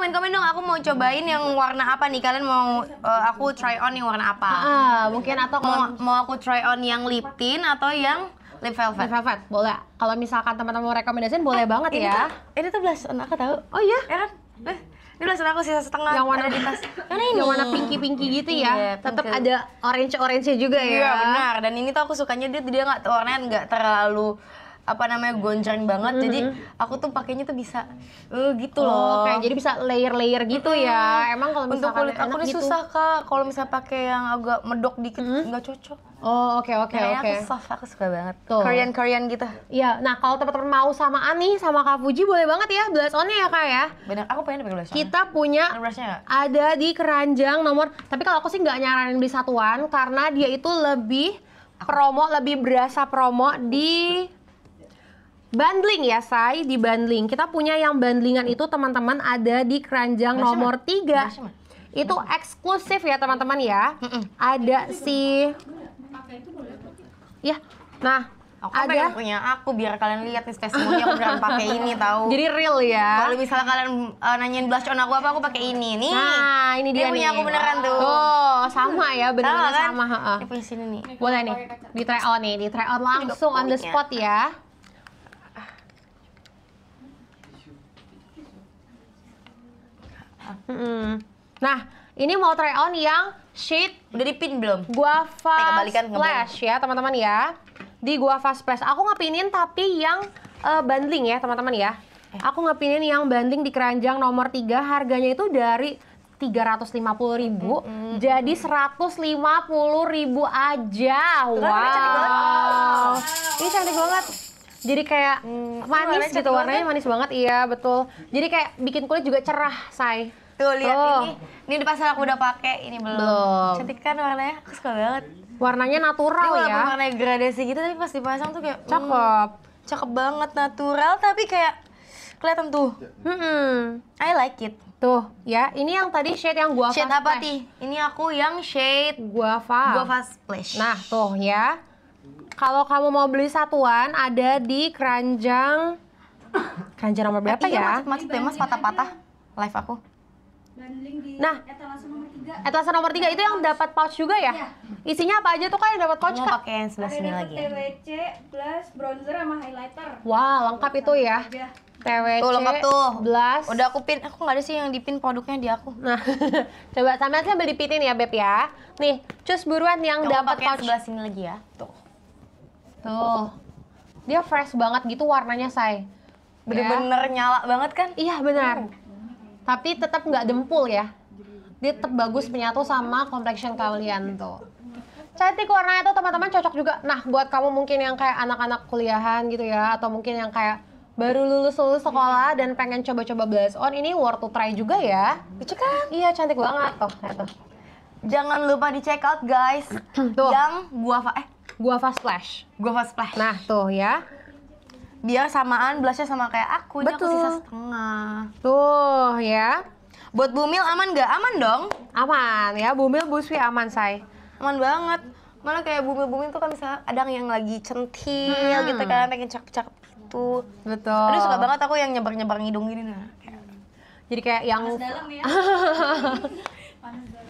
Komen-komen dong, aku mau cobain yang warna apa nih? Kalian mau uh, aku try on yang warna apa? Ah, mungkin atau mau, mau aku try on yang lip tint atau yang lip velvet? Lip velvet, boleh. Kalau misalkan teman-teman mau rekomendasiin, boleh eh, banget ini ya. Tuh, ini tuh blush on aku tahu. Oh iya? Ya kan? Eh, ini belasan aku sisa setengah yang warna di tas. Karena ini yang warna pinky pinky gitu ya. Yeah, Tetap ada orange orange juga iya, ya. Iya benar. Dan ini tuh aku sukanya dia dia nggak warnanya nggak terlalu apa namanya goncang banget mm -hmm. jadi aku tuh pakainya tuh bisa uh, gitu oh, loh kayak jadi gitu. bisa layer-layer gitu ya emang kalau untuk kulit aku ini gitu. susah kak kalau misalnya pakai yang agak medok dikit nggak mm -hmm. cocok Oh oke okay, oke okay, oke. Okay. aku soft, aku suka banget. Tuh. Korean Korean gitu. Iya. Nah kalau teman-teman mau sama Ani sama Kak Fuji boleh banget ya blush onnya ya kak ya. Benar. Aku pengen pakai blush Kita punya kan ada di keranjang nomor. Tapi kalau aku sih nggak nyaranin beli satuan karena dia itu lebih promo lebih berasa promo di Bundling ya, Say, di bundling. Kita punya yang bundlingan itu teman-teman ada di keranjang Masih nomor 3. itu eksklusif ya, teman-teman ya. Ada si Ya. Nah, Aku ada. yang punya aku biar kalian lihat nih testimoni aku beneran pakai ini tahu. Jadi real ya. Kalau misalnya kalian uh, nanyain blush on aku apa aku pakai ini nih. Nah, ini dia, dia punya nih. aku beneran tuh. Oh, sama ya, beneran sama, kan? sama, heeh. punya sini nih. Boleh nih. Di try on nih, di try on langsung on the spot ya. Hmm. Nah, ini mau try on yang sheet udah dipin belum? Guava eh, Splash ya, teman-teman ya. Di Guava Splash. Aku ngepinin tapi yang uh, bundling ya, teman-teman ya. Eh. Aku ngepinin yang bundling di keranjang nomor 3, harganya itu dari 350 ribu mm -hmm. jadi 150 ribu aja. Wow. Ini cantik banget. Wow. Ini cantik banget jadi kayak hmm, manis gitu warnanya manis banget iya betul jadi kayak bikin kulit juga cerah say tuh lihat oh. ini ini pas aku udah pakai ini belum. belum cantik kan warnanya aku suka banget warnanya natural ini ya warnanya gradasi gitu tapi pas dipasang tuh kayak hmm, cakep mm, cakep banget natural tapi kayak kelihatan tuh hmm I like it Tuh, ya. Ini yang tadi shade yang gua Shade apa, Ti? Ini aku yang shade Guava. Guava Splash. Nah, tuh ya kalau kamu mau beli satuan ada di keranjang keranjang nomor berapa eh, iya, ya? Macet, macet mas patah-patah live aku. Nah, etalase nomor 3. Etalase itu yang dapat pouch juga ya? Iya. Isinya apa aja tuh kan yang dapat pouch kak? pakai yang sebelah sini lagi. TWC plus bronzer sama highlighter. Wah, lengkap itu ya. TWC tuh, lengkap tuh. Blush. Udah aku pin, aku nggak ada sih yang dipin produknya di aku. Nah, coba sampean sambil pinin ya Beb ya. Nih, cus buruan yang dapat pouch. sebelah sini lagi ya. Tuh. Tuh. Dia fresh banget gitu warnanya, Say. Bener-bener ya. nyala banget kan? Iya, benar. Hmm. Tapi tetap nggak dempul ya. Dia tetap bagus menyatu sama complexion kalian tuh. Cantik warnanya tuh teman-teman cocok juga. Nah, buat kamu mungkin yang kayak anak-anak kuliahan gitu ya atau mungkin yang kayak baru lulus lulus sekolah dan pengen coba-coba blush on ini worth to try juga ya lucu kan iya cantik banget tuh, nah, tuh. jangan lupa di check out guys tuh. yang gua eh Guava Splash. Guava Splash. Nah, tuh ya. Biar samaan blushnya sama kayak aku, Betul. aku sisa setengah. Tuh ya. Buat Bumil aman nggak? Aman dong. Aman ya, Bumil Buswi aman, Say. Aman banget. Mana kayak Bumil-Bumil tuh kan bisa ada yang lagi centil hmm. gitu kan, pengen cakep-cakep gitu. Betul. Aduh suka banget aku yang nyebar-nyebar hidung gini nah. Kayak. Jadi kayak yang... Panas dalam ya. Panas dalam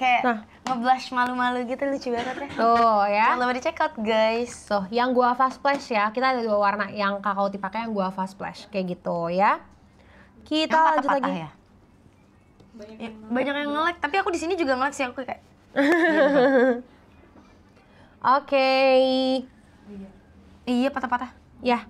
kayak nah. ngeblush malu-malu gitu lucu banget ya. Oh ya. Jangan lupa di check out guys. So, yang gua fast flash ya. Kita ada dua warna yang kakao dipakai yang gua fast flash kayak gitu ya. Kita yang lanjut lagi. Ya? ya? Banyak, yang nge ngelek, tapi aku di sini juga ngelek sih aku kayak. Oke. Okay. Iya, patah-patah. Ya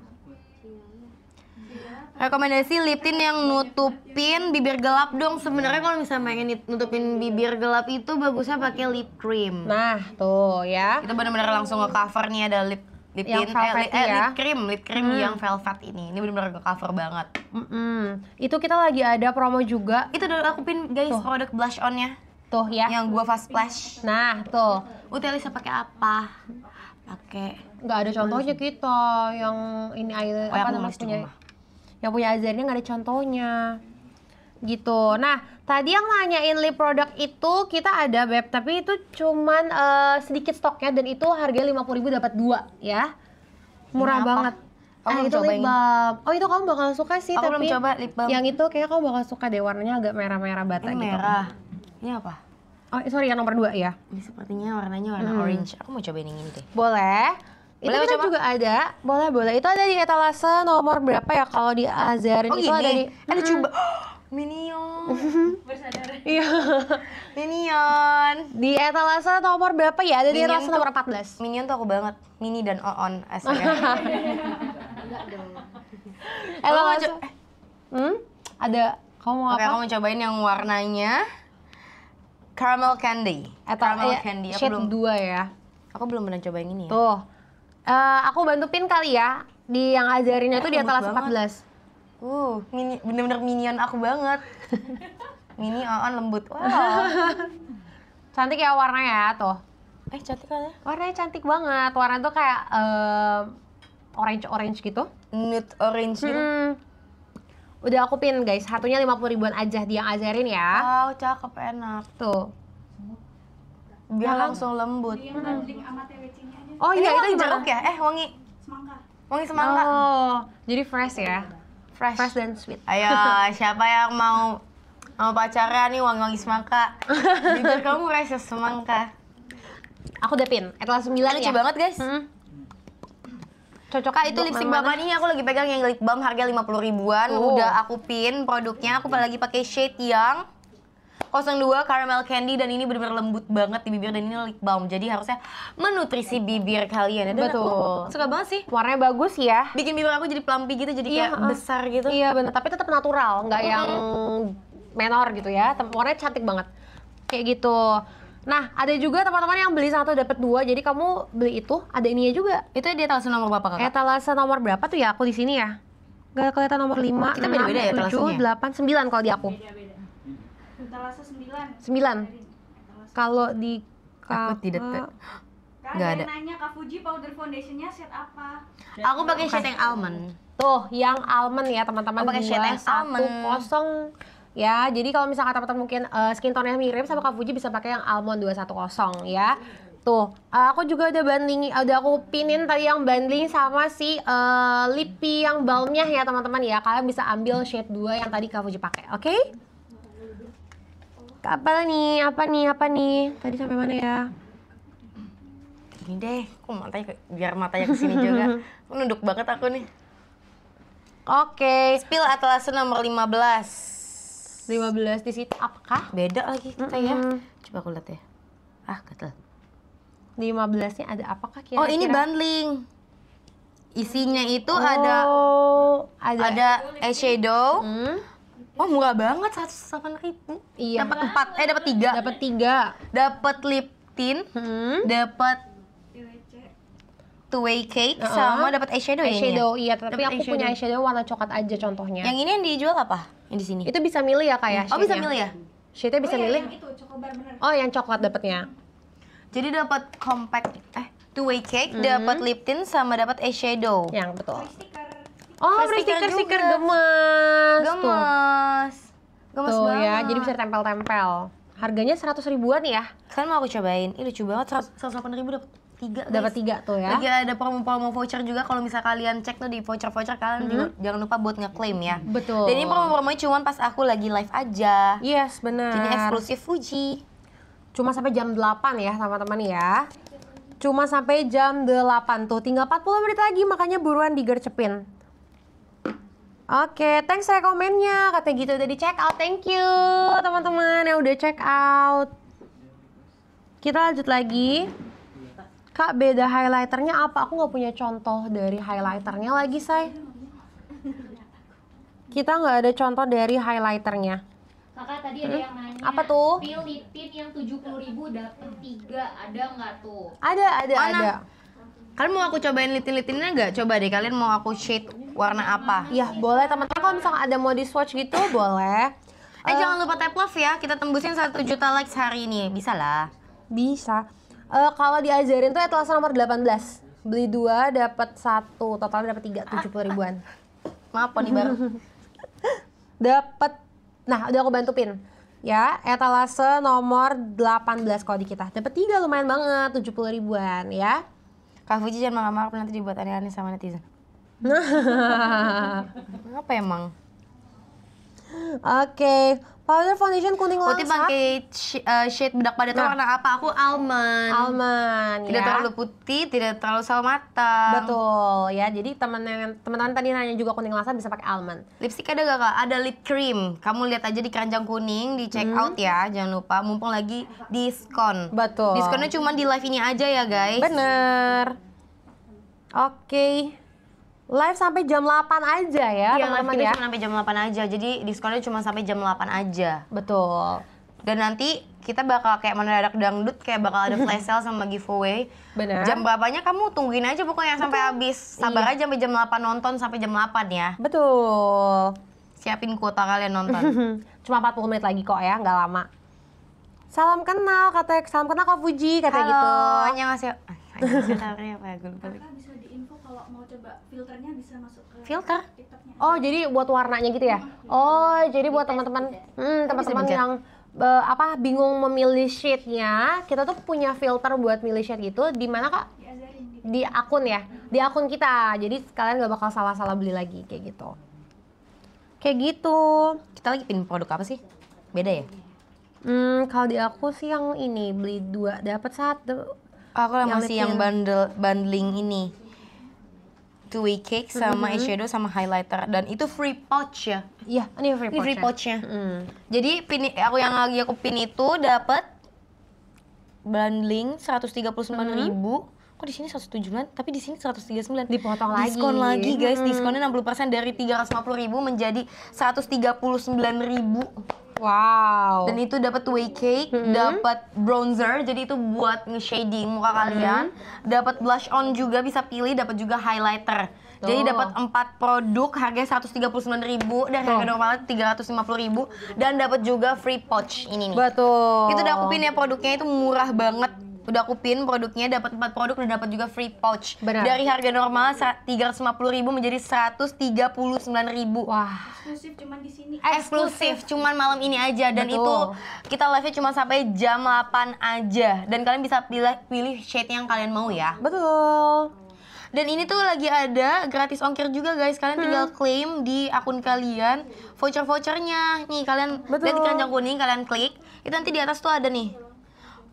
rekomendasi lip tint yang nutupin bibir gelap dong sebenarnya kalau misalnya pengen nutupin bibir gelap itu bagusnya pakai lip cream nah tuh ya itu benar-benar langsung nge cover nih ada lip lip yang tint eh, li, eh, ya? lip cream lip cream hmm. yang velvet ini ini benar-benar nge cover banget mm -mm. itu kita lagi ada promo juga itu udah aku pin guys tuh. produk blush onnya tuh ya yang gua fast splash nah tuh Utelisa pakai apa pakai Gak ada contohnya kita yang ini air oh, apa namanya yang punya azarnya nggak ada contohnya gitu. Nah, tadi yang nanyain lip product itu kita ada beb, tapi itu cuman uh, sedikit stoknya dan itu harganya lima puluh ribu dapat dua ya. Murah banget. Oh, ah, itu lip balm. Oh, itu kamu bakal suka sih, Aku tapi belum coba lip balm. Yang itu kayaknya kamu bakal suka deh, warnanya agak merah-merah bata Ini gitu. Merah. Ini apa? Oh, sorry, yang nomor dua ya. Ini sepertinya warnanya warna hmm. orange. Aku mau cobain ini deh. Boleh. Boleh kita kan coba? juga ada. Boleh, boleh. Itu ada di etalase nomor berapa ya kalau di Azarin oh, itu gini. ada di ada coba Minion. Bersadar. Iya. Minion. Di etalase nomor berapa ya? Ada di etalase tuh, nomor 14. Minion tuh aku banget. Mini dan on, asli. Enggak eh, dong. Eh, Hmm? Ada kamu mau apa? Oke, Kamu cobain yang warnanya caramel candy. Etal, caramel iya, candy. Aku belum, dua ya. Aku belum pernah coba yang ini ya. Tuh Eh, aku bantu pin kali ya. Di yang ajarinnya eh, tuh di kelas 14. Uh, mini bener-bener minion aku banget. Mini on lembut. Wow. cantik ya warnanya ya tuh. Eh cantik kan ya? Warnanya cantik banget. Warna tuh kayak uh, eh, orange orange gitu. Nude orange gitu. Hmm. Udah aku pin guys, satunya lima puluh ribuan aja di yang ajarin ya. Wow, cakep enak. Tuh. Dia langsung lembut. hmm. Oh iya, itu jeruk ya? Eh, wangi. Semangka. Wangi semangka. Oh, jadi fresh ya? Fresh. Fresh dan sweet. Ayo, siapa yang mau mau pacaran nih wangi-wangi semangka. Bibir kamu fresh ya semangka. Aku udah pin, bilang 9 Lucu ya? banget guys. Hmm. Cocok Kak, itu lipstik Bama nih aku lagi pegang yang lip balm harga 50 ribuan. Oh. Udah aku pin produknya, aku iya. lagi pakai shade yang 02 caramel candy dan ini benar-benar lembut banget di bibir dan ini lip balm. Jadi harusnya menutrisi bibir kalian ya. Betul. Aku suka banget sih. Warnanya bagus ya. Bikin bibir aku jadi plumpy gitu, jadi iya, kayak uh, besar gitu. Iya benar, tapi tetap natural, nggak yang menor gitu ya. Warnanya cantik banget. Kayak gitu. Nah, ada juga teman-teman yang beli satu dapat dua, jadi kamu beli itu ada ininya juga. Itu dia etalase nomor berapa kak? Etalase nomor berapa tuh ya? Aku di sini ya. Gak kelihatan nomor lima, enam, ya tujuh, delapan, sembilan kalau di aku. Etalase sembilan. 9. Kalau di Aku tidak ter... Gak ada. nanya Kak Fuji powder foundationnya set apa? Aku pakai shade yang almond. Tuh, yang almond ya teman-teman. Aku pakai shade yang almond. Kosong ya. Jadi kalau misalkan teman-teman mungkin uh, skin tone-nya mirip sama Kak Fuji bisa pakai yang almond 210 ya. Tuh, uh, aku juga udah banding, udah aku pinin tadi yang banding sama si uh, lipi yang balmnya ya teman-teman ya. Kalian bisa ambil shade 2 yang tadi Kak Fuji pakai, oke? Okay? apa nih apa nih apa nih tadi sampai mana ya ini deh aku matanya biar matanya ke sini juga Menunduk banget aku nih oke okay. spill atlas nomor 15 15 di situ apakah beda lagi kita mm -hmm. ya coba aku lihat ya ah gatel 15 nya ada apakah kira-kira oh ini bundling isinya itu oh, ada ada, ada eyeshadow Hmm oh murah banget satu delapan ribu. Iya. Dapat empat, eh dapat tiga. Dapat tiga. Dapat lip tint, hmm. dapat two way cake uh-huh. sama dapat eyeshadow, ya ya? eyeshadow iya, tapi dapet aku eyeshadow. punya eyeshadow warna coklat aja contohnya. Yang ini yang dijual apa? Yang di sini. Itu bisa milih ya kayak hmm. Ya, oh, bisa milih ya? shade bisa oh, iya, milih. itu, Oh, yang coklat dapatnya. Jadi dapat compact eh two way cake, hmm dapat lip tint sama dapat eyeshadow. Yang betul. Lipstick Oh, free stiker stiker, gemes. Gemes. Tuh. Gemes ya, Tuh, banget. ya, jadi bisa tempel-tempel. Harganya seratus ribuan ya? Kan mau aku cobain. Ini lucu banget. Seratus delapan ribu dapat tiga dapat tiga tuh ya lagi ada promo-promo voucher juga kalau misal kalian cek tuh di voucher-voucher kalian hmm. juga jangan lupa buat ngeklaim ya betul dan ini promo-promonya cuma pas aku lagi live aja yes benar jadi eksklusif Fuji cuma sampai jam 8 ya teman-teman ya cuma sampai jam 8 tuh tinggal 40 menit lagi makanya buruan digercepin Oke, okay, thanks rekomennya. Katanya gitu udah di check out. Thank you teman-teman yang udah check out. Kita lanjut lagi. Kak, beda highlighternya apa? Aku nggak punya contoh dari highlighternya lagi, say. Kita nggak ada contoh dari highlighternya. Kakak tadi ada hmm? yang nanya. Apa tuh? Pil lip yang tujuh puluh ribu dapat tiga. ada nggak tuh? Ada, ada, Anak. ada. Kalian mau aku cobain litin-litinnya nggak? Coba deh kalian mau aku shade warna apa? Ya boleh teman-teman kalau misalnya ada mau di swatch gitu boleh. Eh uh, jangan lupa tap love ya, kita tembusin satu juta likes hari ini, bisa lah. Bisa. Uh, kalau diajarin tuh etalase nomor 18 beli dua dapat satu totalnya dapat tiga tujuh puluh ribuan. Maaf nih baru. dapat. Nah udah aku bantu pin ya etalase nomor 18 kalau di kita dapat tiga lumayan banget tujuh puluh ribuan ya Kak Fuji jangan marah-marah nanti dibuat aneh-aneh sama netizen. Kenapa emang? Oke, okay. Powder foundation kuning langsat. Putih pakai uh, shade bedak pada nah. warna apa? Aku almond. Almond. Tidak ya. terlalu putih, tidak terlalu sawo mata Betul ya. Jadi teman teman-teman tadi nanya juga kuning langsat bisa pakai almond. Lipstick ada gak kak? Ada lip cream. Kamu lihat aja di keranjang kuning, di check hmm. out hmm. ya. Jangan lupa. Mumpung lagi diskon. Betul. Diskonnya cuma di live ini aja ya guys. Bener. Oke. Okay live sampai jam 8 aja ya, Iya, teman-teman ya. cuma sampai jam 8 aja. Jadi diskonnya cuma sampai jam 8 aja. Betul. Dan nanti kita bakal kayak mendadak dangdut kayak bakal ada flash sale sama giveaway. Benar. Jam berapanya kamu tungguin aja pokoknya Betul. sampai habis. Sabar iya. aja sampai jam 8 nonton sampai jam 8 ya. Betul. Siapin kuota kalian nonton. Cuma 40 menit lagi kok ya, nggak lama. Salam kenal kata salam kenal kok Fuji kata Halo, gitu. Halo, ya tawarnya apa gue lupa Kakak bisa diinfo kalau mau coba filternya bisa masuk ke filter oh jadi buat warnanya gitu ya iya. oh jadi buat teman-teman hmm, teman-teman yang be, apa bingung memilih shade-nya, kita tuh punya filter buat milih shade gitu di mana Kak? Gitu. Di akun ya. Di akun kita. Jadi kalian gak bakal salah-salah beli lagi kayak gitu. Kayak gitu. Kita lagi pin produk apa sih? Beda ya? Hmm, kalau di aku sih yang ini beli dua dapat satu aku yang masih yang bundle bundling ini two way cake sama mm -hmm. eyeshadow sama highlighter dan itu free pouch ya iya ini free pouch ini free pouchnya mm. jadi pin aku yang lagi aku pin itu dapat bundling seratus tiga puluh ribu kok di sini 179, tapi di sini 139. dipotong lagi diskon lagi guys mm. diskonnya enam persen dari tiga ribu menjadi 139.000. ribu Wow. Dan itu dapat way cake, mm -hmm. dapat bronzer, jadi itu buat nge-shading muka hmm. kalian. Mm -hmm. Dapat blush on juga bisa pilih, dapat juga highlighter. Tuh. Jadi dapat 4 produk harganya 139.000 dan harga normalnya 350.000 dan dapat juga free pouch ini nih. Betul. Itu udah aku pin ya produknya itu murah banget udah aku pin produknya dapat empat produk dan dapat juga free pouch Benar. dari harga normal tiga ratus lima puluh ribu menjadi seratus tiga puluh sembilan ribu wah eksklusif cuman di sini eksklusif cuman malam ini aja dan Betul. itu kita live nya cuma sampai jam 8 aja dan kalian bisa pilih pilih shade yang kalian mau ya betul dan ini tuh lagi ada gratis ongkir juga guys. Kalian hmm. tinggal klaim di akun kalian voucher-vouchernya. Nih kalian Betul. lihat di keranjang kuning kalian klik. Itu nanti di atas tuh ada nih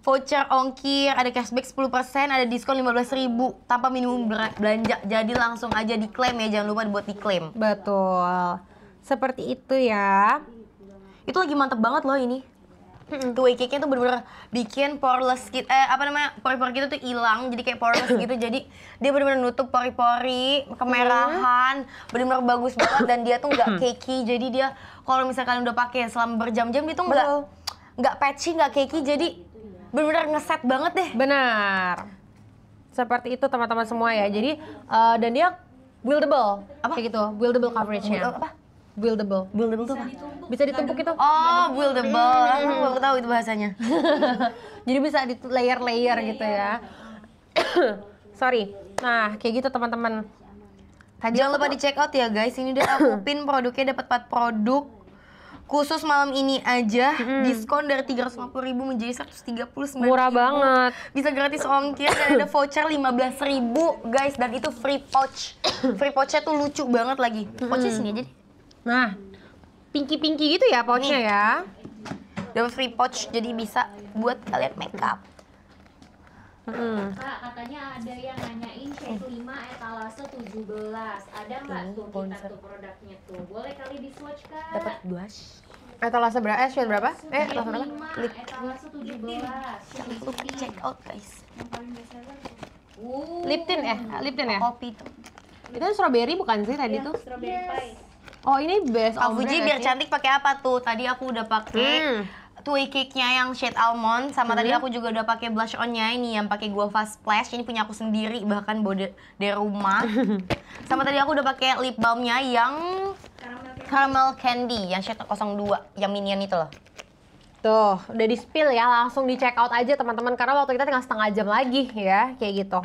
voucher ongkir, ada cashback 10%, ada diskon 15.000 tanpa minimum belanja. Jadi langsung aja diklaim ya, jangan lupa buat diklaim. Betul. Seperti itu ya. Itu lagi mantep banget loh ini. Tuh cake-nya tuh bener-bener bikin poreless gitu, eh apa namanya, pori-pori kita gitu tuh hilang, jadi kayak poreless gitu. Jadi dia bener-bener nutup pori-pori, kemerahan, mm-hmm. bener-bener bagus banget dan dia tuh nggak cakey. Jadi dia kalau misalkan kalian udah pakai selama berjam-jam dia tuh nggak nggak patchy, nggak cakey. Jadi benar-benar ngeset banget deh. Benar. Seperti itu teman-teman semua ya. Jadi uh, dan dia buildable. Apa? Kayak gitu, buildable coverage-nya. apa? Buildable. Buildable tuh apa? bisa ditumpuk itu. Oh, buildable. Hmm. Aku hmm. baru tahu itu bahasanya. Jadi bisa di layer-layer gitu ya. Sorry. Nah, kayak gitu teman-teman. Jangan lupa di check out ya guys. Ini udah aku pin produknya dapat 4 produk khusus malam ini aja hmm. diskon dari 350 ribu menjadi 139 murah banget bisa gratis ongkir dan ada voucher 15 ribu guys dan itu free pouch free pouchnya tuh lucu banget lagi pouchnya sini aja deh nah pinky-pinky gitu ya pouchnya ya dapat free pouch jadi bisa buat kalian makeup katanya ada yang nanyain c 5 etalase 17. Ada nggak tuh kita tuh produknya tuh? Boleh kali di swatch, kan? Dapat blush. Etalase berapa? Eh, shade berapa? Eh, etalase berapa? Etalase 17. di check out, guys. Yang paling uh. Lip tint eh Lip tint ya? Kopi tuh. Itu strawberry bukan sih tadi iya, tuh? Strawberry pie. Oh, ini best ombre. Kak Fuji biar ya? cantik pakai apa tuh? Tadi aku udah pakai hmm. Twee Cake-nya yang shade almond sama hmm. tadi aku juga udah pakai blush on-nya ini yang pakai Guava Splash. Ini punya aku sendiri bahkan bawa dari rumah. sama tadi aku udah pakai lip balm-nya yang Caramel Candy yang shade 02 yang minion itu loh. Tuh, udah di spill ya, langsung di check out aja teman-teman karena waktu kita tinggal setengah jam lagi ya, kayak gitu.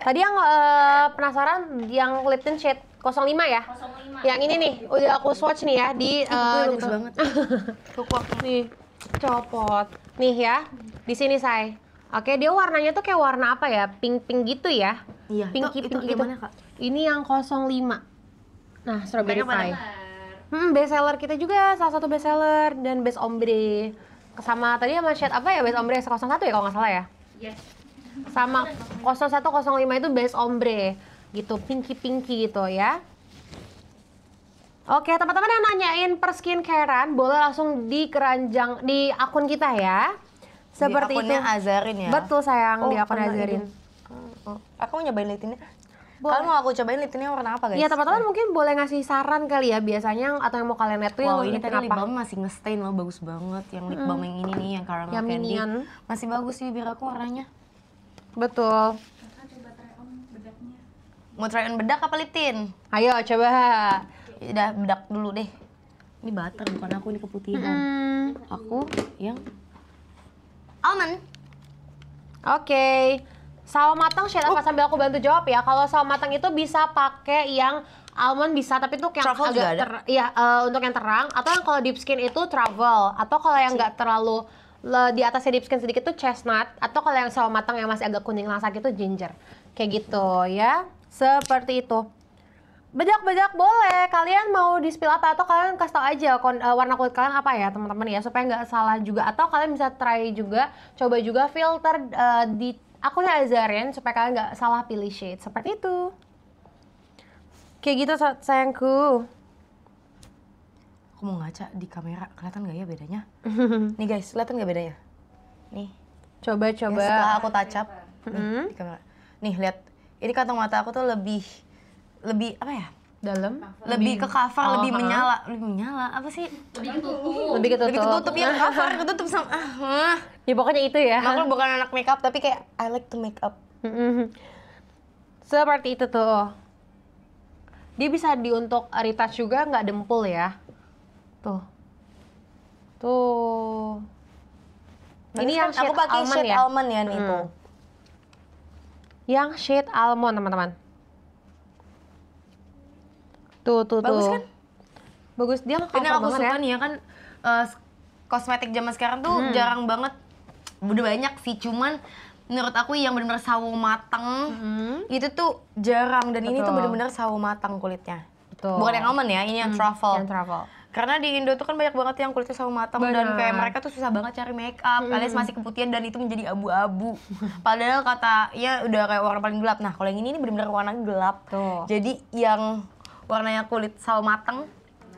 Tadi yang uh, penasaran yang lip tint shade 05 ya? 05. Yang ini nih, udah aku swatch nih ya di uh, bagus gitu. banget. nih, copot. Nih ya, di sini saya. Oke, dia warnanya tuh kayak warna apa ya? Pink-pink gitu ya? Iya. Pink itu, itu gitu. Kak? Ini yang 05. Nah, strawberry pie. Hmm, best seller kita juga salah satu best seller dan best ombre. Sama tadi sama shade apa ya? Best ombre 01 ya kalau nggak salah ya? Yes. Sama 0105 itu best ombre gitu, pinky-pinky gitu ya. Oke, teman-teman yang nanyain per skincarean boleh langsung di keranjang di akun kita ya. Seperti di akunnya itu. Azarin ya. Betul sayang, oh, di akun Azarin. Oh, aku nyobain litinnya. Kalian mau aku cobain litinnya warna apa guys? Iya teman-teman mungkin boleh ngasih saran kali ya biasanya atau yang mau kalian lihat tuh wow, ini tadi lip balm masih ngestain loh bagus banget yang lip balm hmm. yang ini nih yang caramel yang candy minion. masih bagus sih biar aku warnanya. Betul. Mau try on bedak apa lip tint? Ayo coba udah bedak dulu deh ini butter bukan aku ini keputihan mm. aku yang almond oke okay. Sawo matang saya oh. sambil aku bantu jawab ya. Kalau sawo matang itu bisa pakai yang almond bisa tapi untuk yang travel agak ter, ya uh, untuk yang terang atau yang kalau deep skin itu travel atau kalau yang nggak terlalu le, di atasnya deep skin sedikit tuh chestnut atau kalau yang sawo matang yang masih agak kuning lasak itu ginger. Kayak gitu ya. Seperti itu. Bejak-bejak boleh. Kalian mau di-spill apa atau kalian kasih tau aja eh, warna kulit kalian apa ya teman-teman ya supaya nggak salah juga atau kalian bisa try juga coba juga filter uh, di akunnya Azarian supaya kalian nggak salah pilih shade seperti itu. Kayak gitu sayangku. Aku mau ngaca di kamera kelihatan nggak ya bedanya? Nih guys kelihatan nggak bedanya? Nih. Coba ya, coba. Ya, setelah aku tacap mm -hmm. nih, di kamera. Nih lihat ini kantong mata aku tuh lebih lebih apa ya? dalam lebih, lebih ke cover oh, lebih uh-huh. menyala lebih menyala apa sih lebih ketutup lebih ketutup, lebih ketutup iya, cover ketutup sama ah ya pokoknya itu ya aku bukan anak makeup tapi kayak I like to makeup mm-hmm. seperti itu tuh dia bisa di untuk retouch juga nggak dempul ya tuh tuh nah, ini yang kan aku pakai almond ya? almond ya nih hmm. itu yang shade almond teman-teman Tuh, tuh, Bagus tuh. kan? Bagus dia mah Ini aku banget, suka ya. nih ya kan uh, kosmetik zaman sekarang tuh hmm. jarang banget udah banyak sih cuman menurut aku yang benar-benar sawo matang hmm. itu tuh jarang dan Betul. ini tuh benar-benar sawo matang kulitnya. Betul. Bukan yang aman ya, ini yang hmm. truffle. Yang truffle. Karena di Indo tuh kan banyak banget yang kulitnya sawo matang dan kayak mereka tuh susah banget cari make up, hmm. alias masih keputihan dan itu menjadi abu-abu. Padahal kata ya udah kayak warna paling gelap. Nah, kalau yang ini ini benar-benar warna gelap. Tuh. Jadi yang warnanya kulit sawo mateng.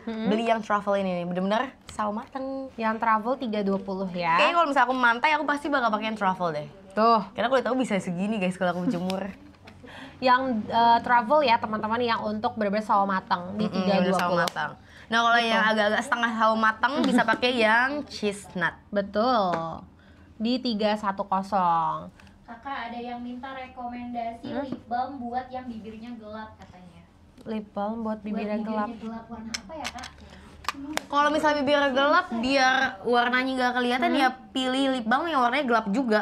Hmm. Beli yang travel ini nih, bener-bener sawo mateng. Yang truffle 320 ya. Kayaknya kalau misalnya aku mantai, aku pasti bakal pakai yang truffle deh. Tuh. Karena kulit aku bisa segini guys kalau aku jemur. yang uh, travel ya teman-teman yang untuk bener-bener sawo mateng di tiga dua 320. mateng. Nah kalau betul. Gitu. yang agak-agak setengah sawo mateng bisa pakai yang chestnut. Betul. Di tiga satu kosong. Kakak ada yang minta rekomendasi hmm? lip balm buat yang bibirnya gelap katanya lip balm buat bibir yang gelap. gelap warna apa ya Kalau misalnya bibirnya gelap biar warnanya nggak kelihatan ya hmm. ya pilih lip balm yang warnanya gelap juga.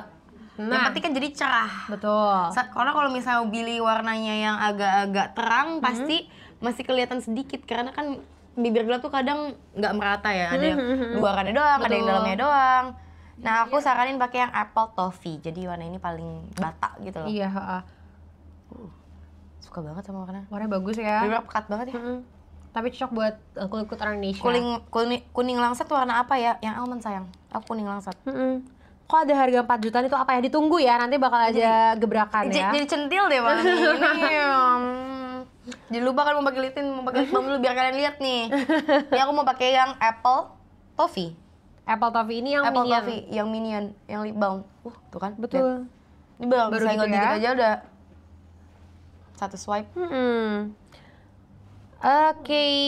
Nah. Yang penting kan jadi cerah. Betul. Karena kalau misalnya pilih warnanya yang agak-agak terang hmm. pasti masih kelihatan sedikit karena kan bibir gelap tuh kadang nggak merata ya. Ada yang hmm, hmm, hmm. luarannya doang, Betul. ada yang dalamnya doang. Nah, aku saranin pakai yang apple toffee. Jadi warna ini paling bata gitu loh. Iya, Uh suka banget sama warna. Warna bagus ya. warna pekat banget ya. Mm -hmm. Tapi cocok buat uh, kulit kulit orang Indonesia. kuning kuning, kuning langsat tuh warna apa ya? Yang almond sayang. Aku kuning langsat. Mm -hmm. Kok ada harga 4 jutaan itu apa ya? Ditunggu ya, nanti bakal aja gebrakan ya. Jadi centil deh Bang. Ini, jadi lupa kan mau pakai litin, mau pakai dulu biar kalian lihat nih. Ini aku mau pakai yang Apple Toffee. Apple Toffee ini yang Apple minion. Toffee, yang minion, yang lip balm. Uh, tuh kan. Betul. Lihat. Ini baru, saya gitu ya? aja udah satu swipe. Hmm. Oke. Okay.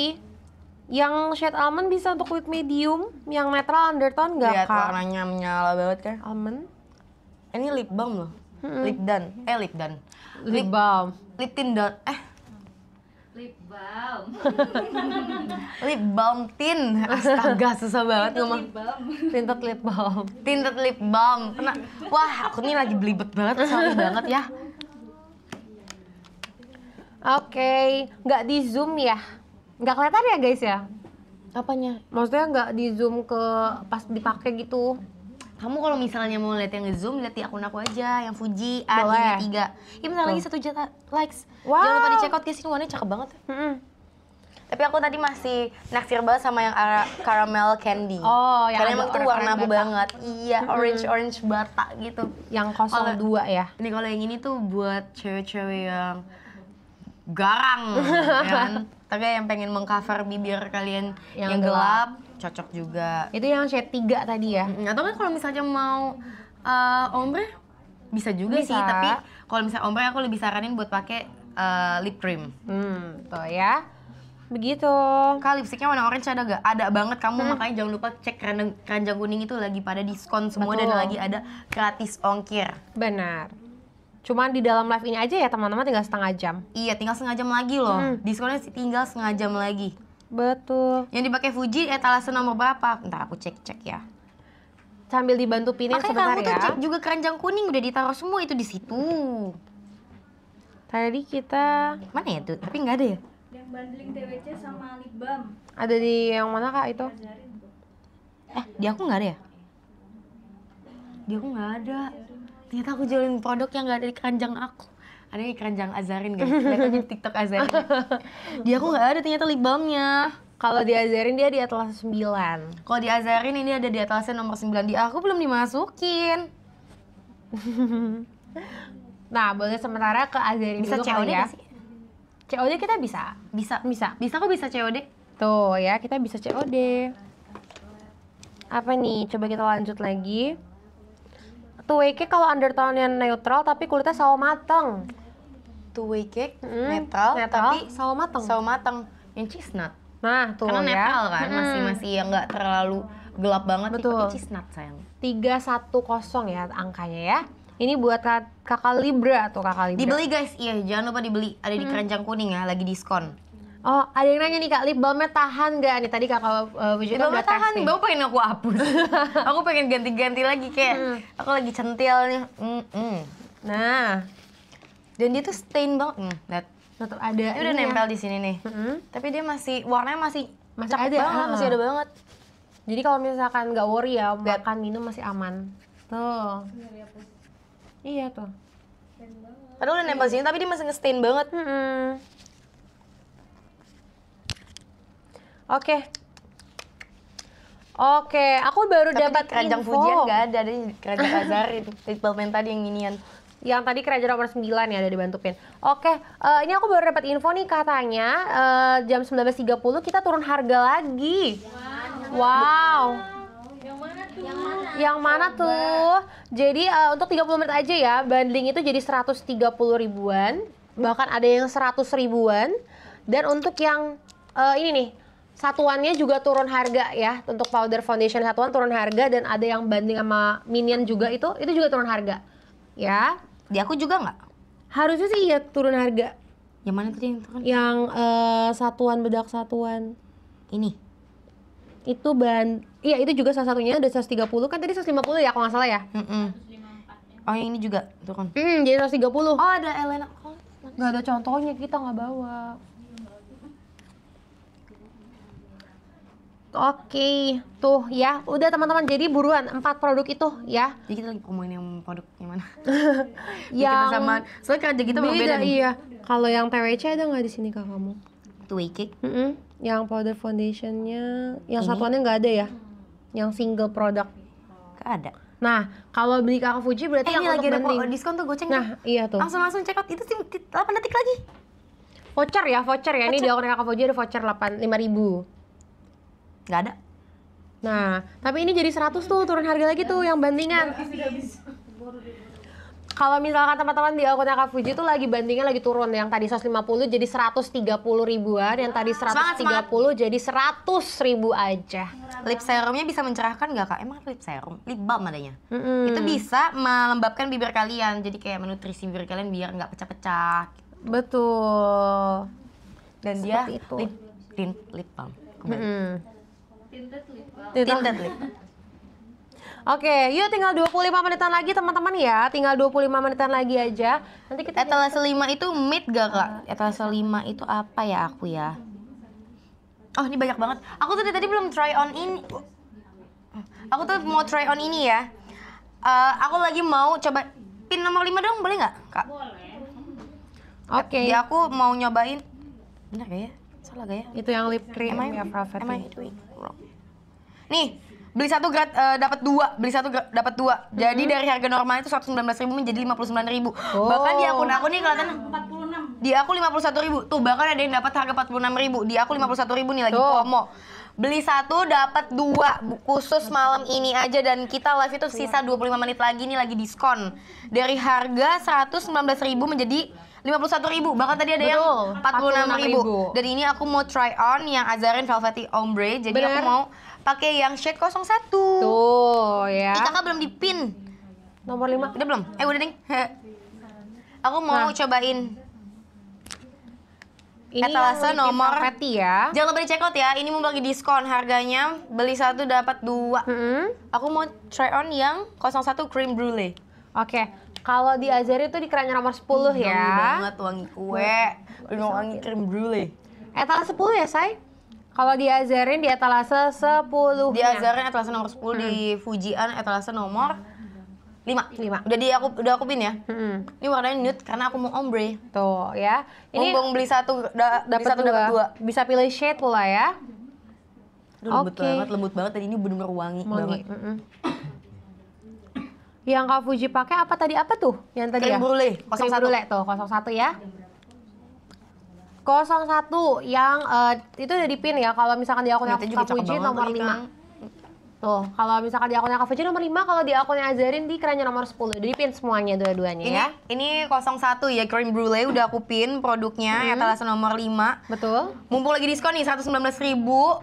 Yang shade almond bisa untuk kulit medium, yang netral undertone enggak? Lihat Iya, warnanya menyala banget kan? Almond. Ini lip balm loh. Hmm. Lip dan, eh lip dan. Lip, balm. Lip tint dan, eh. Lip balm. lip balm tint, Astaga, susah banget ngomong. Tinted lip balm. Tinted lip balm. Kena, wah, aku ini lagi belibet banget, sorry banget ya. Oke, okay. nggak di zoom ya? Nggak kelihatan ya guys ya? Apanya? Maksudnya nggak di zoom ke pas dipakai gitu? Kamu kalau misalnya mau lihat yang zoom, lihat di akun aku aja, yang Fuji A tiga. Ini bentar lagi satu juta likes. Wow. Jangan lupa di check out guys, ini warnanya cakep banget. Mm -hmm. Tapi aku tadi masih naksir banget sama yang caramel candy. Oh, yang Karena emang itu warna aku banget. Iya, orange-orange bata gitu. Yang kosong dua ya? Ini kalau yang ini tuh buat cewek-cewek yang garang kan? tapi yang pengen mengcover bibir kalian yang, yang gelap, gelap cocok juga itu yang shade 3 tadi ya atau kan kalau misalnya mau uh, ombre bisa juga bisa. sih tapi kalau misalnya ombre aku lebih saranin buat pakai uh, lip cream hmm tuh ya begitu kali lipsticknya, warna orange ada gak? ada banget kamu hmm. makanya jangan lupa cek keranjang, keranjang kuning itu lagi pada diskon semua Betul. dan lagi ada gratis ongkir benar Cuman di dalam live ini aja ya teman-teman tinggal setengah jam. Iya, tinggal setengah jam lagi loh. Hmm. Diskonnya tinggal setengah jam lagi. Betul. Yang dipakai Fuji etalase eh, nomor berapa? Ntar aku cek-cek ya. Sambil dibantu pinin sebentar ya. kamu tuh ya. cek juga keranjang kuning udah ditaruh semua itu di situ. Tadi kita mana ya tuh? Tapi nggak ada ya. Yang bundling TWC sama lip balm. Ada di yang mana kak itu? Eh, di aku nggak ada ya? Di aku nggak ada ternyata aku jualin produk yang gak ada di keranjang aku ada di keranjang Azarin guys lihat aja di TikTok Azarin dia aku gak ada ternyata lip balmnya kalau di Azarin dia di atas 9 kalau di Azarin ini ada di atlasnya nomor 9 di aku belum dimasukin nah boleh sementara ke Azarin bisa dulu COD ya sih? COD kita bisa bisa bisa bisa kok bisa COD tuh ya kita bisa COD apa nih coba kita lanjut lagi Tuwe cake kalau undertone-nya neutral tapi kulitnya sawo mateng. Tuwe cake mm, netral, netral, tapi sawo mateng. Sawo mateng. Yang chestnut. Nah, tuh Karena ya. netral kan, hmm. masih masih yang nggak terlalu gelap banget Betul. tapi chestnut sayang. 310 ya angkanya ya. Ini buat kakak Libra atau kakak Libra. Dibeli guys, iya jangan lupa dibeli. Ada di hmm. keranjang kuning ya, lagi diskon. Oh, ada yang nanya nih Kak, lip balmnya tahan gak nih? Tadi Kakak uh, eh, itu udah tahan, baru pengen aku hapus. aku pengen ganti-ganti lagi kayak hmm. aku lagi centil nih. Mm -mm. Nah. Dan dia tuh stain banget. Mm, that. Tetap ada. Dia udah ya. nempel di sini nih. Mm -hmm. Tapi dia masih warnanya masih masih ada, banget, uh. masih ada banget. Jadi kalau misalkan nggak worry ya, that. makan minum masih aman. Tuh. Iya tuh. Padahal udah nempel sini tapi dia masih nge-stain banget. Mm -hmm. Oke. Okay. Oke, okay. aku baru dapat keranjang info. Fujian gak ada, di keranjang Azarin, Little tadi yang inian. Yang tadi kerajaan nomor 9 ya ada dibantu Pin. Oke, okay. uh, eh, ini aku baru dapat info nih katanya uh, jam 19.30 kita turun harga lagi. Wow. wow. Yang mana tuh? Yang mana, yang mana Jadi uh, untuk 30 menit aja ya, bundling itu jadi 130 ribuan, bahkan ada yang 100 ribuan. Dan untuk yang uh, ini nih, satuannya juga turun harga ya untuk powder foundation satuan turun harga dan ada yang banding sama minion juga itu itu juga turun harga ya di aku juga nggak harusnya sih ya turun harga yang mana tuh yang turun yang uh, satuan bedak satuan ini itu ban iya itu juga salah satunya ada 130 kan tadi 150 ya kalau nggak salah ya mm -mm. oh yang ini juga turun kan? hmm jadi 130 oh ada Elena Gak ada contohnya kita nggak bawa Oke, okay. tuh ya. Udah teman-teman, jadi buruan empat produk itu ya. Jadi kita lagi ngomongin yang produk yang mana? yang sama. Soalnya kerja kita gitu beda, beda Iya. Kalau yang TWC ada nggak di sini kak kamu? Two cake. Mm -hmm. Yang powder foundationnya, yang satuannya nggak ada ya? Yang single product. Gak ada. Nah, kalau beli Kakak Fuji berarti eh, yang lagi ada banding. diskon tuh goceng. Nah, nih. iya tuh. Langsung-langsung check out itu sih 8 detik lagi. Voucher ya, voucher ya. Voucher. Ini di akun Kakak Fuji ada voucher 8 ribu nggak ada nah tapi ini jadi 100 tuh turun harga lagi tuh yang bandingan kalau misalkan teman-teman di akunnya Kak Fuji tuh lagi bandingnya lagi turun yang tadi 150 jadi 130 ribuan yang tadi 130 tiga puluh jadi 100 ribu aja lip serumnya bisa mencerahkan nggak kak? emang lip serum? lip balm adanya mm -hmm. itu bisa melembabkan bibir kalian jadi kayak menutrisi bibir kalian biar nggak pecah-pecah betul dan Seperti dia itu. lip tint lip balm mm -hmm. Tinted lip Oke, okay, yuk tinggal 25 menitan lagi teman-teman ya. Tinggal 25 menitan lagi aja. Nanti kita Etalase 5 itu mid gak, Kak? Etalase 5 itu apa ya aku ya? Oh, ini banyak banget. Aku tuh dari tadi belum try on ini. Aku tuh mau try on ini ya. Uh, aku lagi mau coba pin nomor 5 dong, boleh nggak, Kak? Boleh. Oke. Okay. Ya, aku mau nyobain. Benar ya? Salah gak ya? Itu yang lip cream ya, Prafati. Am I doing wrong? nih beli satu grad uh, eh, dapat dua beli satu dapat dua jadi hmm. dari harga normal itu seratus sembilan belas ribu menjadi lima puluh sembilan ribu oh. bahkan di akun aku nih kelihatan empat puluh enam di aku lima puluh satu ribu tuh bahkan ada yang dapat harga empat puluh enam ribu di aku lima puluh satu ribu nih lagi tuh. promo beli satu dapat dua khusus malam ini aja dan kita live itu sisa 25 iya. menit lagi nih lagi diskon dari harga 119.000 menjadi 51.000 bahkan tadi ada yang 46.000 46 dan ini aku mau try on yang Azarin Velvety Ombre jadi Bener. aku mau pakai yang shade 01. Tuh ya. Ih, kakak belum dipin. Nomor 5. Udah belum? Eh udah ding. Aku mau nah. cobain. Ini etalase nomor Peti ya. Jangan lupa di check out ya. Ini mau lagi diskon harganya beli satu dapat dua. Mm -hmm. Aku mau try on yang 01 cream brulee. Oke. Okay. Kalau di Azari itu di keranjang nomor 10 hmm, ya. Wangi banget wangi kue. Nah, wangi, krim brulee. Etalase 10 ya, Say? Kalau di Azarin di etalase 10 Di Azarin etalase nomor 10 hmm. di Fujian etalase nomor 5. 5. Udah di aku udah aku pin ya. Hmm. Ini warnanya nude karena aku mau ombre. Tuh ya. Ini Mumpung beli satu da, dapat satu dapat dua. Bisa pilih shade pula ya. Aduh, lembut okay. banget, lembut banget Tadi ini benar-benar wangi, wangi banget. Mm -mm. Yang Kak Fuji pakai apa tadi apa tuh? Yang tadi Krim ya? brulee, 01. Krim brulee tuh, 01 ya. 01 yang uh, itu udah di pin ya kalau misalkan di akunnya Fuji nomor banget, 5. Tuh, kalau misalkan di akunnya Fuji nomor 5, kalau di akunnya Azarin di kerannya nomor 10. Jadi pin semuanya dua-duanya ya. Ini 01 ya, cream brulee udah aku pin produknya, hmm. etalase nomor 5. Betul. Mumpung lagi diskon nih, 119 ribu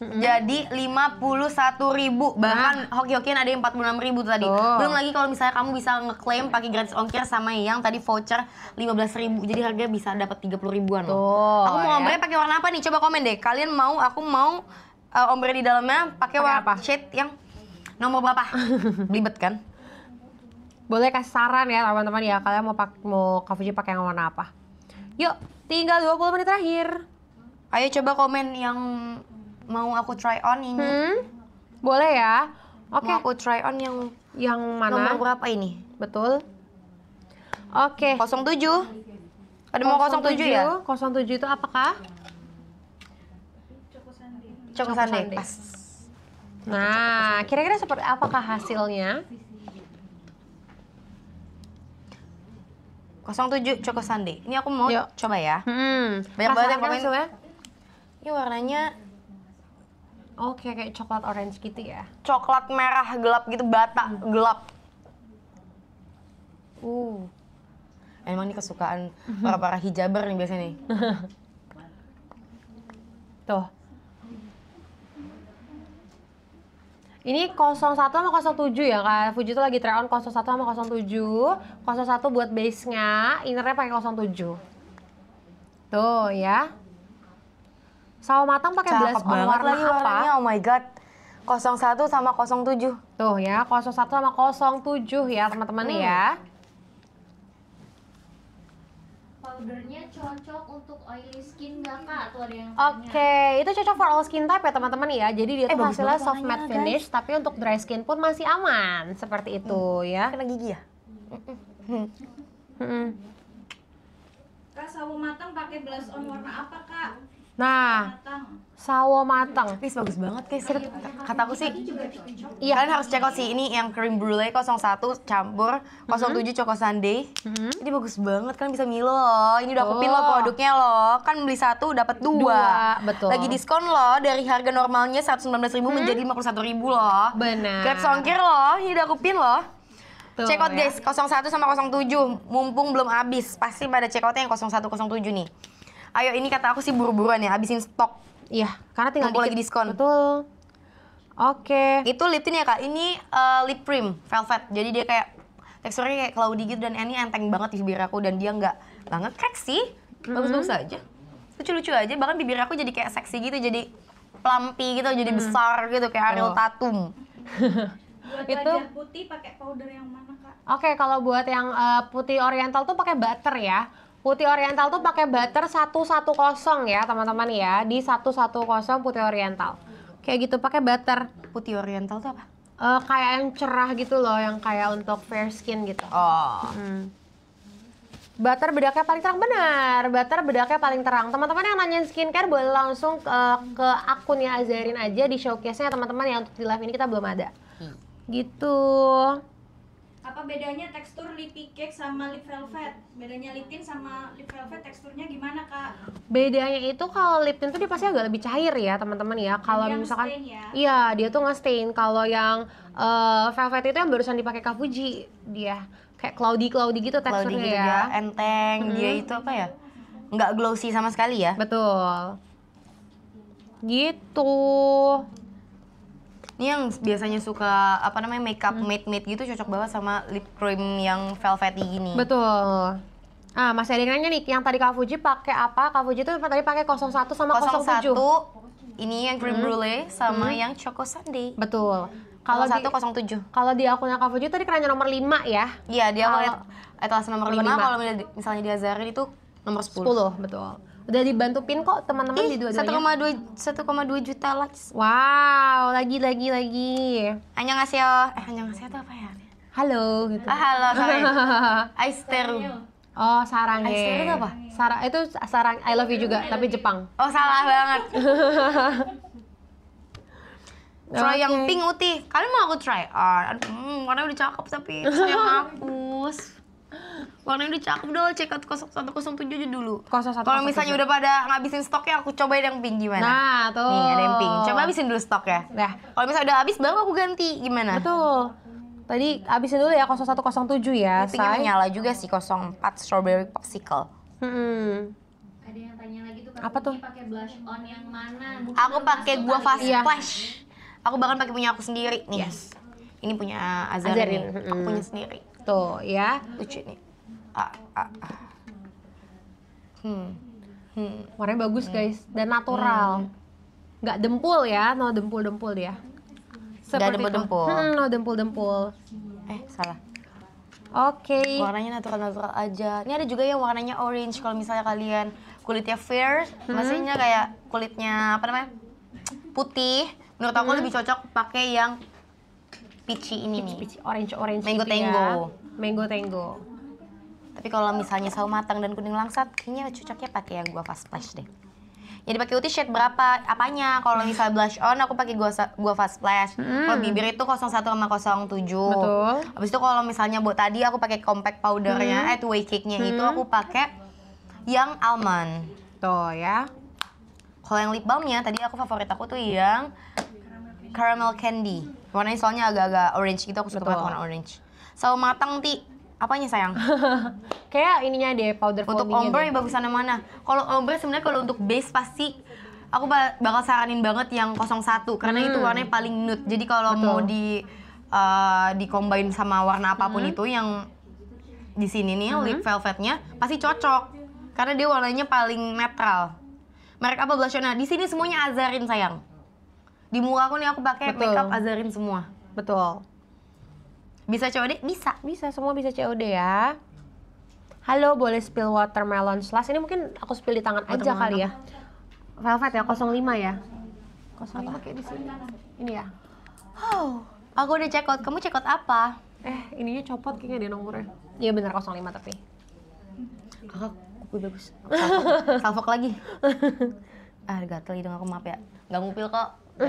jadi hmm Jadi satu ribu bahkan nah. hoki-hokian ada yang enam ribu tadi. Oh. Belum lagi kalau misalnya kamu bisa ngeklaim pakai gratis ongkir sama yang tadi voucher lima belas ribu. Jadi harga bisa dapat puluh ribuan loh. Oh, aku mau ya. ombre pakai warna apa nih? Coba komen deh. Kalian mau aku mau uh, ombre di dalamnya pakai warna apa? Shade yang nomor berapa? Belibet kan? Boleh kasih saran ya teman-teman ya kalian mau pak mau coverage pakai yang warna apa? Yuk, tinggal dua puluh menit terakhir. Ayo coba komen yang mau aku try on ini. Hmm? Boleh ya? Oke. Okay. Mau aku try on yang yang mana? Nomor berapa ini? Betul. Oke. Okay. 07. Ada mau 07, 07 ya? 07 itu apakah? Coko sande. Pas. Nah, kira-kira seperti apakah hasilnya? 07 Coko Sunday. Ini aku mau Yuk. coba ya. Hmm. Banyak banget yang komen. Ini warnanya Oke, oh, okay, kayak coklat orange gitu ya. Coklat merah gelap gitu, bata hmm. gelap. Uh. Emang ini kesukaan mhm. para-para hijaber nih biasanya nih. Tuh. Ini 01 sama 07 ya Kak Fuji tuh lagi try on 01 sama 07. 01 buat base-nya, innernya pakai 07. Tuh ya. Sawo matang pakai blush on warna, warna lagi apa? Warnanya, oh my god. 01 sama 07. Tuh ya, 01 sama 07 ya teman-teman hmm. ya. powdernya cocok untuk oily skin gak kak? Tuh ada yang Oke, okay. itu cocok for all skin type ya teman-teman ya. Jadi dia eh, tuh hasilnya soft matte finish, tapi untuk dry skin pun masih aman seperti itu hmm. ya. Kena gigi ya? Hmm. Hmm. Kak, sawo matang pakai blush on warna apa kak? Nah, sawo matang. Ini bagus banget guys. Iya, iya, iya. Kataku sih, iya kalian harus cek out sih ini yang cream brulee 01 campur 07 mm-hmm. choco sundae. Mm-hmm. Ini bagus banget kan bisa milo loh. Ini udah aku pin loh oh. produknya loh. Kan beli satu dapat dua. dua. Betul. Lagi diskon loh dari harga normalnya 119.000 hmm? menjadi 51.000 loh. Benar. Grab songkir loh. Ini udah aku pin loh. Tuh, check out ya. guys 01 sama 07 mumpung belum habis. Pasti pada check outnya yang 01 07 nih ayo ini kata aku sih buru-buruan ya habisin stok iya karena tinggal dikit. lagi diskon betul Oke. Okay. Itu lip tint ya kak. Ini uh, lip cream velvet. Jadi dia kayak teksturnya kayak cloudy gitu dan ini enteng banget di bibir aku dan dia nggak banget crack sih. Mm-hmm. Bagus-bagus mm -hmm. aja. Lucu-lucu aja. Bahkan bibir aku jadi kayak seksi gitu. Jadi plumpy gitu. Jadi mm. besar gitu kayak Ariel oh. Tatum. buat itu putih pakai powder yang mana kak? Oke, okay, kalau buat yang uh, putih oriental tuh pakai butter ya. Putih Oriental tuh pakai butter 110 ya teman-teman ya di 110 Putih Oriental. Kayak gitu pakai butter. Putih Oriental tuh apa? Uh, kayak yang cerah gitu loh, yang kayak untuk fair skin gitu. Oh. Hmm. Butter bedaknya paling terang benar. Butter bedaknya paling terang. Teman-teman yang nanyain skincare boleh langsung ke, ke akunnya Azarin aja di showcase-nya teman-teman yang untuk di live ini kita belum ada. Hmm. Gitu apa bedanya tekstur lipi cake sama lip velvet? Bedanya lip tint sama lip velvet teksturnya gimana kak? Bedanya itu kalau lip tint tuh dia pasti agak lebih cair ya teman-teman ya. Kalau misalkan ya? iya dia tuh nggak stain. Kalau yang uh, velvet itu yang barusan dipakai Kak Fuji dia kayak gitu cloudy cloudy gitu teksturnya cloudy gitu ya. ya dia enteng hmm. dia itu apa ya? Nggak glossy sama sekali ya? Betul. Gitu. Ini yang biasanya suka apa namanya makeup hmm. matte matte gitu cocok banget sama lip cream yang velvety gini. Betul. Ah, masih ada yang nanya nih, yang tadi Kak Fuji pakai apa? Kak Fuji tuh tadi pakai 01 sama 01, 07. 01 ini yang cream hmm. brulee sama hmm. yang choco sundae. Betul. Kalau 107. Kalau di akunnya Kak Fuji tadi kerannya nomor 5 ya? Iya, dia kalau etalase nomor, nomor 5, 5. kalau misalnya di Azari itu nomor 10. 10, betul udah dibantu pin kok teman-teman di dua koma dua satu dua juta likes. Wow, lagi lagi lagi. ngasih oh Eh, ngasih itu apa ya? Halo gitu. Ah, halo, sorry. Aisteru. Oh, sarang Aisteru itu apa? Sarang itu sarang I love you juga, tapi Jepang. Oh, salah banget. Try okay. yang pink putih. Kalian mau aku try on? Ah, hmm, warna udah cakep tapi saya hapus. Warna udah cakep dong, cek 0107 aja dulu. Kalau misalnya udah pada ngabisin stoknya, aku cobain yang pink gimana? Nah, tuh. Nih, ada yang pink. Coba habisin dulu stoknya. Nah, kalau misalnya udah habis baru aku ganti. Gimana? Betul. Tadi habisin dulu ya 0107 ya, Tinggal nyala juga sih 04 strawberry popsicle. Hmm. Ada yang tanya lagi tuh apa tuh? Pakai blush on yang mana? aku pakai gua fast gitu. iya. flash. Aku bahkan pakai punya aku sendiri nih. Yes. Ini punya Azarin. Azarin. Aku punya sendiri. Tuh ya. Lucu nih. Hmm. hmm. warnanya bagus hmm. guys dan natural hmm. nggak dempul ya no dempul dempul ya seperti nggak dempul dempul hmm, no dempul dempul eh salah Oke. Okay. Warnanya natural-natural aja. Ini ada juga yang warnanya orange. Kalau misalnya kalian kulitnya fair, hmm. maksudnya kayak kulitnya apa namanya putih. Menurut aku hmm. lebih cocok pakai yang peachy ini peachy, nih. Peachy, orange orange. Mango gitu ya. tango. Ya. Mango tango. Tapi kalau misalnya sawo matang dan kuning langsat, kayaknya cocoknya pakai yang gua fast flash deh. jadi pakai Uti shade berapa? Apanya? Kalau misalnya blush on aku pakai gua gua fast flash. Hmm. Kalau bibir itu 01 sama 07. Betul. Habis itu kalau misalnya buat tadi aku pakai compact powdernya, hmm. eh two way cake-nya hmm. itu aku pakai yang almond. Tuh ya. Kalau yang lip balm-nya tadi aku favorit aku tuh yang caramel candy. Warnanya soalnya agak-agak orange gitu, aku suka warna orange. Sawo matang, Ti. Apanya sayang? Kayak ininya deh powder Untuk ombre yang bagusan yang mana? Kalau ombre sebenarnya kalau untuk base pasti aku bakal saranin banget yang 01 karena hmm. itu warnanya paling nude. Jadi kalau mau di uh, dikombain sama warna apapun hmm. itu yang di sini nih hmm. lip velvetnya pasti cocok karena dia warnanya paling netral. Merek apa blushnya? Di sini semuanya Azarin sayang. Di muka aku nih aku pakai makeup Azarin semua. Betul. Bisa COD? Bisa. Bisa, semua bisa COD ya. Halo, boleh spill watermelon slush? Ini mungkin aku spill di tangan aja kali ya. Velvet ya, 05 ya? 05 kayak di sini. Ini ya. Oh, aku udah check out. Kamu check out apa? Eh, ininya copot kayaknya dia nomornya. Iya bener, 05 tapi. Kakak, kuku bagus. Salfok lagi. ah, gatel hidung aku, maaf ya. Gak ngupil kok.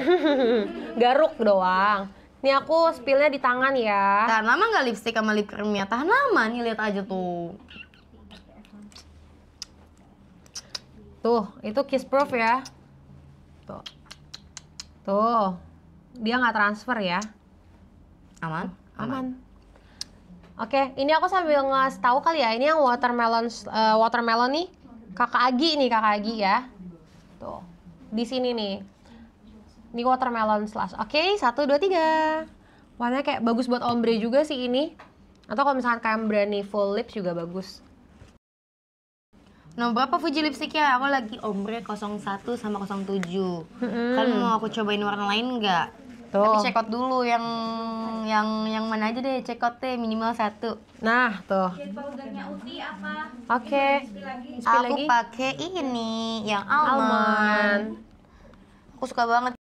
Garuk doang ini aku spillnya di tangan ya. Tahan lama nggak lipstick sama lip creamnya? Tahan lama nih lihat aja tuh. Tuh, itu kiss proof ya. Tuh. Tuh. Dia nggak transfer ya. Aman? Aman. Aman. Oke, ini aku sambil ngasih tahu kali ya. Ini yang watermelon uh, watermelon nih. Kakak Agi nih, Kakak Agi ya. Tuh. Di sini nih. Ini watermelon slash. Oke, okay, satu, dua, tiga. Warnanya kayak bagus buat ombre juga sih ini. Atau kalau misalkan kalian berani full lips juga bagus. Nomor nah, berapa Fuji lipstick ya? Aku lagi ombre 01 sama 07. Hmm. Kan mau aku cobain warna lain nggak? Tuh. Tapi check out dulu yang yang yang mana aja deh check out deh minimal satu. Nah, tuh. Oke. Okay. Aku pakai ini yang almond. almond. Aku suka banget